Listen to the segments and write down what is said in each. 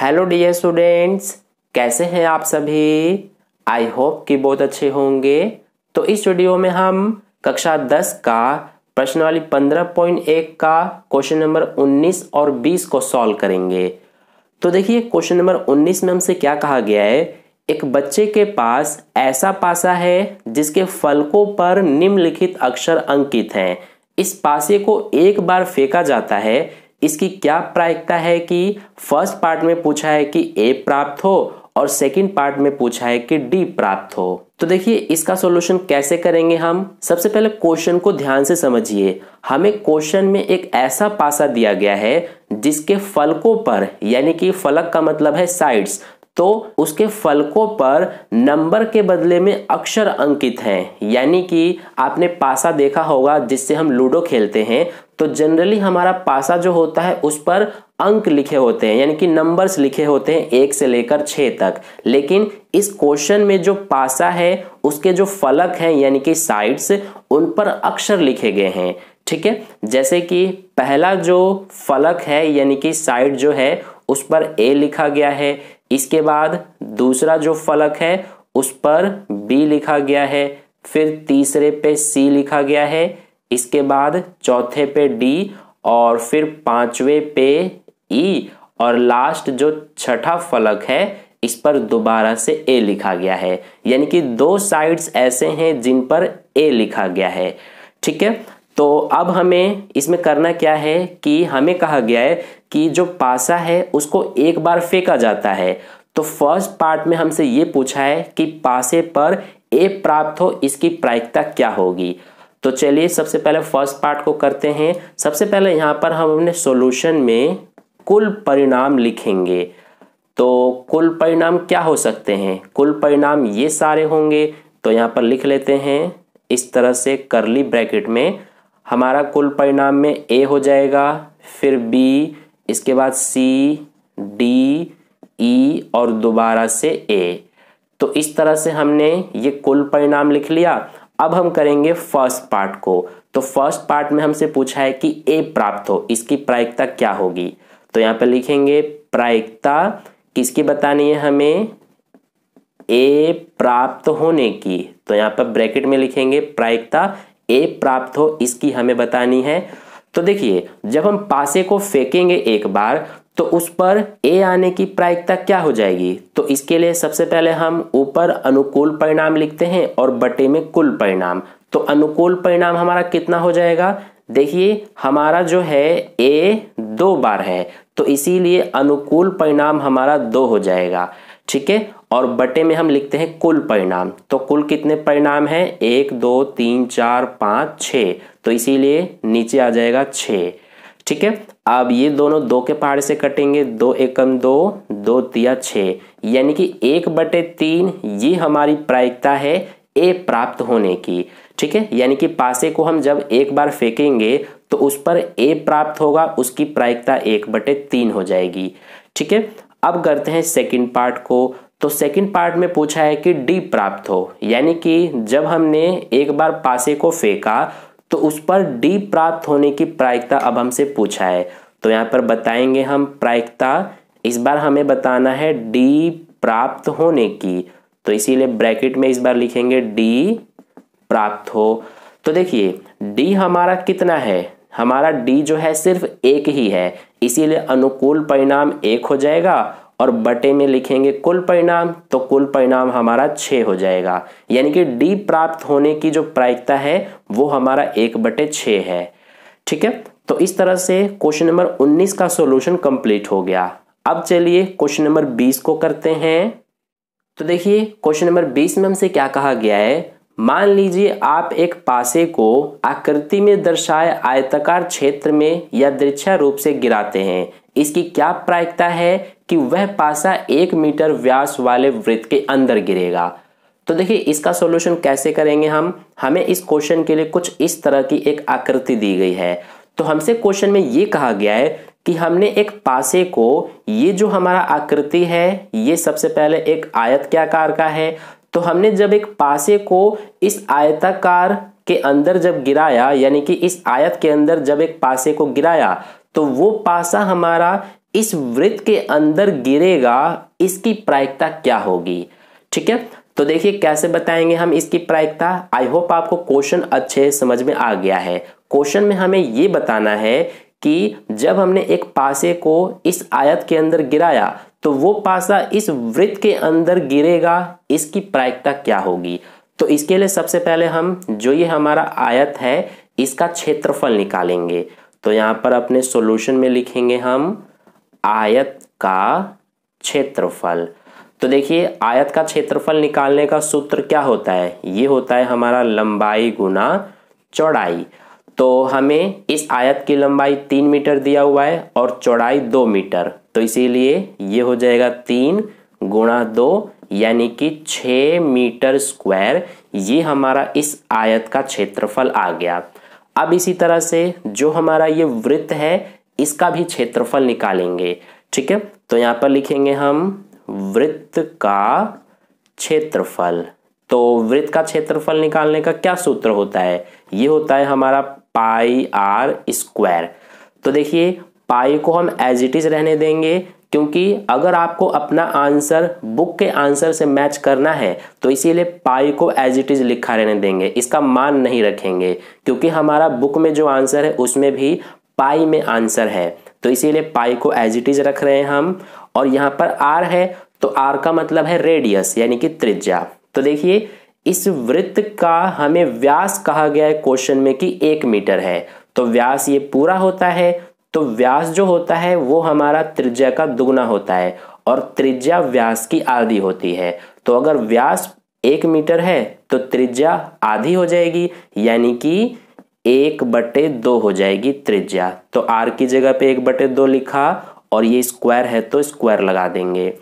hello dear students कैसे हैं आप सभी आई होप कि बहुत अच्छे होंगे तो इस वीडियो में हम कक्षा 10 का प्रश्न वाली 15.1 का क्वेश्चन नंबर 19 और 20 को सॉल्व करेंगे तो देखिए क्वेश्चन नंबर 19 में हमसे क्या कहा गया है एक बच्चे के पास ऐसा पासा है जिसके फलकों पर निम्नलिखित अक्षर अंकित हैं इस पासे को एक बार फेंका जाता है इसकी क्या प्रायिकता है कि फर्स्ट पार्ट में पूछा है कि ए प्राप्त हो और सेकंड पार्ट में पूछा है कि डी प्राप्त हो तो देखिए इसका सॉल्यूशन कैसे करेंगे हम सबसे पहले क्वेश्चन को ध्यान से समझिए हमें क्वेश्चन में एक ऐसा पासा दिया गया है जिसके फलकों पर यानी कि फलक का मतलब है साइड्स तो उसके फलकों पर नंबर के बदले में अक्षर अंकित हैं यानी कि आपने पासा देखा होगा जिससे हम लूडो खेलते हैं तो जनरली हमारा पासा जो होता है उस पर अंक लिखे होते हैं यानी कि नंबर्स लिखे होते हैं एक से लेकर छः तक लेकिन इस क्वेश्चन में जो पासा है उसके जो फलक हैं यानी कि साइड्स उन पर अक्षर लिखे गए हैं ठीक है जैसे कि पहला जो फलक है यानी कि साइड जो है उस पर ए लिखा गया है इसके बाद दूसरा जो फलक है उस पर बी लिखा गया है फिर तीसरे पे सी लिखा गया है इसके बाद चौथे पे डी और फिर पांचवे पे ई e और लास्ट जो छठा फलक है इस पर दोबारा से ए लिखा गया है यानी कि दो साइड्स ऐसे हैं जिन पर ए लिखा गया है ठीक है तो अब हमें इसमें करना क्या है कि हमें कहा गया है कि जो पासा है उसको एक बार फेंका जाता है तो फर्स्ट पार्ट में हमसे ये पूछा है कि पासे पर ए प्राप्त हो इसकी प्रायिकता क्या होगी तो चलिए सबसे पहले फर्स्ट पार्ट को करते हैं सबसे पहले यहाँ पर हम अपने सॉल्यूशन में कुल परिणाम लिखेंगे तो कुल परिणाम क्या हो सकते हैं कुल परिणाम ये सारे होंगे तो यहाँ पर लिख लेते हैं इस तरह से करली ब्रैकेट में हमारा कुल परिणाम में ए हो जाएगा फिर बी इसके बाद सी डी ई और दोबारा से ए तो इस तरह से हमने ये कुल परिणाम लिख लिया अब हम करेंगे फर्स्ट पार्ट को तो फर्स्ट पार्ट में हमसे पूछा है कि ए प्राप्त हो इसकी प्रायिकता क्या होगी तो यहां पर लिखेंगे प्रायिकता किसकी बतानी है हमें ए प्राप्त होने की तो यहां पर ब्रैकेट में लिखेंगे प्रायिकता ए प्राप्त हो इसकी हमें बतानी है तो देखिए जब हम पासे को फेंकेंगे एक बार तो उस पर ए आने की प्रायिकता क्या हो जाएगी तो इसके लिए सबसे पहले हम ऊपर अनुकूल परिणाम लिखते हैं और बटे में कुल परिणाम तो अनुकूल परिणाम हमारा कितना हो जाएगा देखिए हमारा जो है ए दो बार है तो इसीलिए अनुकूल परिणाम हमारा दो हो जाएगा ठीक है और बटे में हम लिखते हैं कुल परिणाम तो कुल कितने परिणाम हैं एक दो तीन चार पाँच छ तो इसीलिए नीचे आ जाएगा छः ठीक है अब ये दोनों दो के पहाड़ से कटेंगे दो एकम दो दो तिया यानी कि एक बटे तीन ये हमारी प्रायिकता है ए प्राप्त होने की ठीक है यानी कि पासे को हम जब एक बार फेंकेंगे तो उस पर ए प्राप्त होगा उसकी प्रायिकता एक बटे तीन हो जाएगी ठीक है अब करते हैं सेकंड पार्ट को तो सेकंड पार्ट में पूछा है कि डी प्राप्त हो यानी कि जब हमने एक बार पासे को फेंका तो उस पर डी प्राप्त होने की प्रायिकता अब हमसे पूछा है तो यहाँ पर बताएंगे हम प्रायिकता इस बार हमें बताना है डी प्राप्त होने की तो इसीलिए ब्रैकेट में इस बार लिखेंगे डी प्राप्त हो तो देखिए डी हमारा कितना है हमारा डी जो है सिर्फ एक ही है इसीलिए अनुकूल परिणाम एक हो जाएगा और बटे में लिखेंगे कुल परिणाम तो कुल परिणाम हमारा छः हो जाएगा यानी कि डी प्राप्त होने की जो प्रायिकता है वो हमारा एक बटे छः है ठीक है तो इस तरह से क्वेश्चन नंबर उन्नीस का सोल्यूशन कंप्लीट हो गया अब चलिए क्वेश्चन नंबर बीस को करते हैं तो देखिए क्वेश्चन नंबर बीस में हमसे क्या कहा गया है मान लीजिए आप एक पासे को आकृति में दर्शाए आयताकार क्षेत्र में या दृक्षा रूप से गिराते हैं इसकी क्या प्रायिकता है कि वह पासा एक मीटर व्यास वाले वृत्त के अंदर गिरेगा तो देखिए इसका सॉल्यूशन कैसे करेंगे हम हमें इस क्वेश्चन के लिए कुछ इस तरह की एक आकृति दी गई है तो हमसे क्वेश्चन में ये कहा गया है कि हमने एक पासे को ये जो हमारा आकृति है ये सबसे पहले एक आयत के आकार का है तो हमने जब एक पासे को इस आयताकार के अंदर जब गिराया यानी कि इस आयत के अंदर जब एक पासे को गिराया तो वो पासा हमारा इस वृत्त के अंदर गिरेगा इसकी प्रायिकता क्या होगी ठीक है तो देखिए कैसे बताएंगे हम इसकी प्रायिकता आई होप आपको क्वेश्चन अच्छे समझ में आ गया है क्वेश्चन में हमें ये बताना है कि जब हमने एक पासे को इस आयत के अंदर गिराया तो वो पासा इस वृत्त के अंदर गिरेगा इसकी प्रायिकता क्या होगी तो इसके लिए सबसे पहले हम जो ये हमारा आयत है इसका क्षेत्रफल निकालेंगे तो यहाँ पर अपने सॉल्यूशन में लिखेंगे हम आयत का क्षेत्रफल तो देखिए आयत का क्षेत्रफल निकालने का सूत्र क्या होता है ये होता है हमारा लंबाई गुना चौड़ाई तो हमें इस आयत की लंबाई तीन मीटर दिया हुआ है और चौड़ाई दो मीटर तो इसीलिए ये हो जाएगा तीन गुणा दो यानी कि छ मीटर स्क्वायर ये हमारा इस आयत का क्षेत्रफल आ गया अब इसी तरह से जो हमारा ये वृत्त है इसका भी क्षेत्रफल निकालेंगे ठीक है तो यहाँ पर लिखेंगे हम वृत्त का क्षेत्रफल तो वृत्त का क्षेत्रफल निकालने का क्या सूत्र होता है ये होता है हमारा पाई आर स्क्वायर तो देखिए पाई को हम एज इट इज रहने देंगे क्योंकि अगर आपको अपना आंसर बुक के आंसर से मैच करना है तो इसीलिए पाई को एज इट इज लिखा रहने देंगे इसका मान नहीं रखेंगे क्योंकि हमारा बुक में जो आंसर है उसमें भी पाई में आंसर है तो इसीलिए पाई को एज इट इज रख रहे हैं हम और यहाँ पर आर है तो आर का मतलब है रेडियस यानी कि त्रिज्या तो देखिए इस वृत्त का हमें व्यास कहा गया है क्वेश्चन में कि एक मीटर है तो व्यास ये पूरा होता है तो व्यास जो होता है वो हमारा त्रिज्या का दुगना होता है और त्रिज्या व्यास की आधी होती है तो अगर व्यास एक मीटर है तो त्रिज्या आधी हो जाएगी यानी कि एक बटे दो हो जाएगी त्रिज्या तो आर की जगह पे एक बटे दो लिखा और ये स्क्वायर है तो स्क्वायर लगा देंगे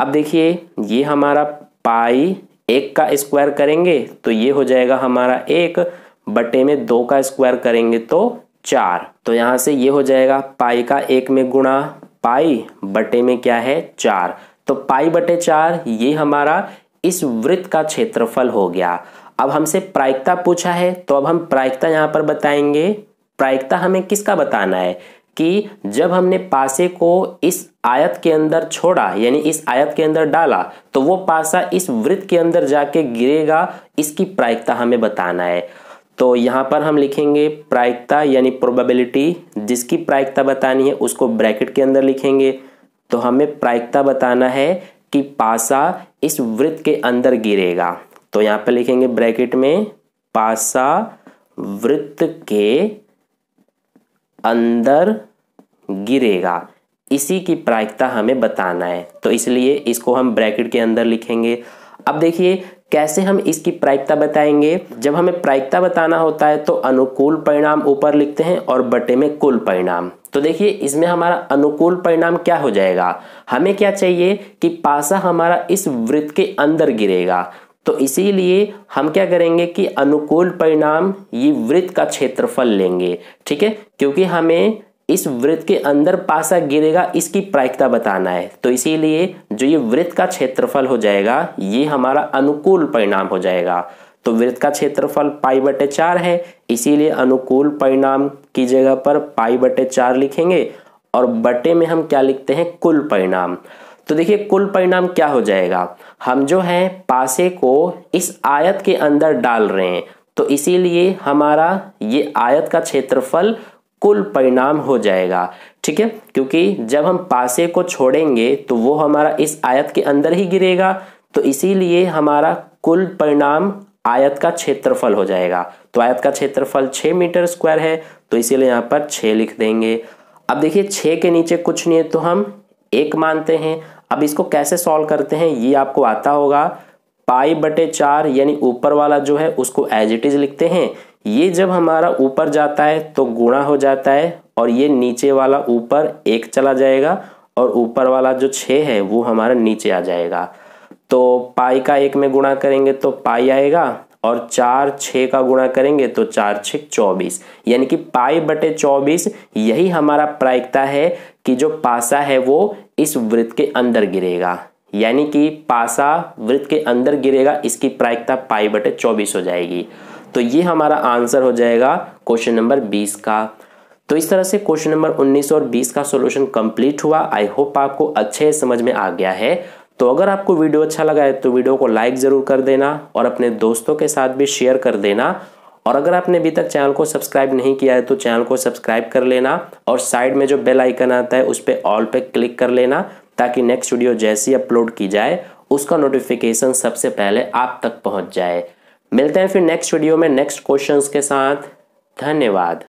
अब देखिए ये हमारा पाई एक का स्क्वायर करेंगे तो ये हो जाएगा हमारा एक बटे में दो का स्क्वायर करेंगे तो चार तो यहां से ये हो जाएगा पाई का एक में गुणा पाई बटे में क्या है चार तो पाई बटे चार ये हमारा इस वृत्त का क्षेत्रफल हो गया अब हमसे प्रायिकता पूछा है तो अब हम प्रायिकता यहाँ पर बताएंगे प्रायिकता हमें किसका बताना है कि जब हमने पासे को इस आयत के अंदर छोड़ा यानी इस आयत के अंदर डाला तो वो पासा इस वृत्त के अंदर जाके गिरेगा इसकी प्रायिकता हमें बताना है तो यहाँ पर हम लिखेंगे प्रायिकता यानी प्रोबेबिलिटी जिसकी प्रायिकता बतानी है उसको ब्रैकेट के अंदर लिखेंगे तो हमें प्रायिकता बताना है कि पासा इस वृत्त के अंदर गिरेगा तो यहाँ पे लिखेंगे ब्रैकेट में पासा वृत्त के अंदर गिरेगा इसी की प्रायिकता हमें बताना है तो इसलिए इसको हम ब्रैकेट के अंदर लिखेंगे अब देखिए कैसे हम इसकी प्रायिकता बताएंगे जब हमें प्रायिकता बताना होता है तो अनुकूल परिणाम ऊपर लिखते हैं और बटे में कुल परिणाम तो देखिए इसमें हमारा अनुकूल परिणाम क्या हो जाएगा हमें क्या चाहिए कि पासा हमारा इस वृत्त के अंदर गिरेगा तो इसीलिए हम क्या करेंगे कि अनुकूल परिणाम ये वृत्त का क्षेत्रफल लेंगे ठीक है क्योंकि हमें इस वृत्त के अंदर पासा गिरेगा इसकी प्रायिकता बताना है तो इसीलिए जो ये वृत्त का क्षेत्रफल हो जाएगा ये हमारा अनुकूल परिणाम हो जाएगा तो वृत्त का क्षेत्रफल पाई बटे चार है इसीलिए अनुकूल परिणाम की जगह पर पाई बटे चार लिखेंगे और बटे में हम क्या लिखते हैं कुल परिणाम तो देखिए कुल परिणाम क्या हो जाएगा हम जो है पासे को इस आयत के अंदर डाल रहे हैं तो इसीलिए हमारा ये आयत का क्षेत्रफल कुल परिणाम हो जाएगा ठीक है क्योंकि जब हम पासे को छोड़ेंगे तो वो हमारा इस आयत के अंदर ही गिरेगा तो इसीलिए हमारा कुल परिणाम आयत का क्षेत्रफल हो जाएगा तो आयत का क्षेत्रफल छः मीटर स्क्वायर है तो इसीलिए यहाँ पर छः लिख देंगे अब देखिए छः के नीचे कुछ नहीं है तो हम एक मानते हैं अब इसको कैसे सॉल्व करते हैं ये आपको आता होगा पाई बटे चार यानी ऊपर वाला जो है उसको एज इट इज लिखते हैं ये जब हमारा ऊपर जाता है तो गुणा हो जाता है और ये नीचे वाला ऊपर एक चला जाएगा और ऊपर वाला जो छः है वो हमारा नीचे आ जाएगा तो पाई का एक में गुणा करेंगे तो पाई आएगा और चार छः का गुणा करेंगे तो चार छः चौबीस यानी कि पाई बटे चौबीस यही हमारा प्रायिकता है कि जो पासा है वो इस वृत्त के अंदर गिरेगा यानी कि पासा वृत्त के अंदर गिरेगा इसकी प्रायिकता पाई बटे चौबीस हो जाएगी तो ये हमारा आंसर हो जाएगा क्वेश्चन नंबर बीस का तो इस तरह से क्वेश्चन नंबर उन्नीस और बीस का सॉल्यूशन कंप्लीट हुआ आई होप आपको अच्छे समझ में आ गया है तो अगर आपको वीडियो अच्छा लगा है तो वीडियो को लाइक ज़रूर कर देना और अपने दोस्तों के साथ भी शेयर कर देना और अगर आपने अभी तक चैनल को सब्सक्राइब नहीं किया है तो चैनल को सब्सक्राइब कर लेना और साइड में जो बेल आइकन आता है उस पर ऑल पे क्लिक कर लेना ताकि नेक्स्ट वीडियो जैसी अपलोड की जाए उसका नोटिफिकेशन सबसे पहले आप तक पहुंच जाए मिलते हैं फिर नेक्स्ट वीडियो में नेक्स्ट क्वेश्चंस के साथ धन्यवाद